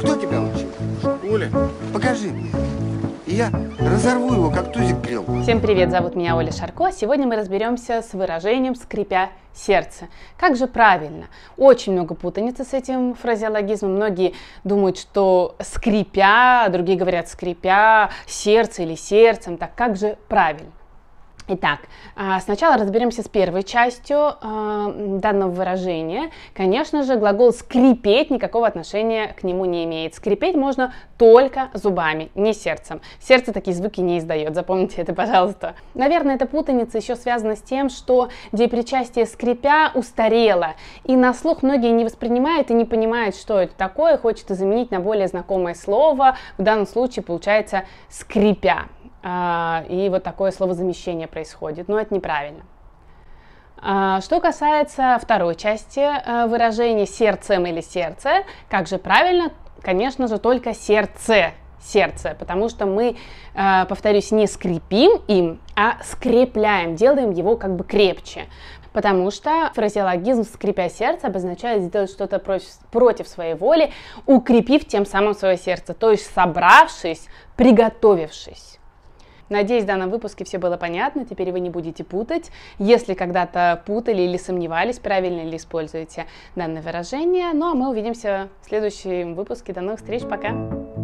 Кто тебя учил? В школе. Покажи мне. И я разорву его, как тузик крел. Всем привет, зовут меня Оля Шарко. Сегодня мы разберемся с выражением «скрипя сердце». Как же правильно? Очень много путаницы с этим фразеологизмом. Многие думают, что «скрипя», а другие говорят «скрипя», «сердце» или «сердцем». Так как же правильно? Итак, а, сначала разберемся с первой частью а, данного выражения. Конечно же, глагол скрипеть никакого отношения к нему не имеет. Скрипеть можно только зубами, не сердцем. Сердце такие звуки не издает, запомните это, пожалуйста. Наверное, эта путаница еще связана с тем, что деепричастие скрипя устарело, и на слух многие не воспринимают и не понимают, что это такое, хочет заменить на более знакомое слово, в данном случае получается скрипя. А, и вот такое словозамещение происходит, но это неправильно. А, что касается второй части а, выражения сердцем или сердце, как же правильно, конечно же, только сердце, сердце, потому что мы, повторюсь, не скрепим им, а скрепляем, делаем его как бы крепче. Потому что фразеологизм «скрепя сердце» обозначает сделать что-то против, против своей воли, укрепив тем самым свое сердце, то есть собравшись, приготовившись. Надеюсь, в данном выпуске все было понятно, теперь вы не будете путать. Если когда-то путали или сомневались, правильно ли используете данное выражение. Ну а мы увидимся в следующем выпуске. До новых встреч, пока!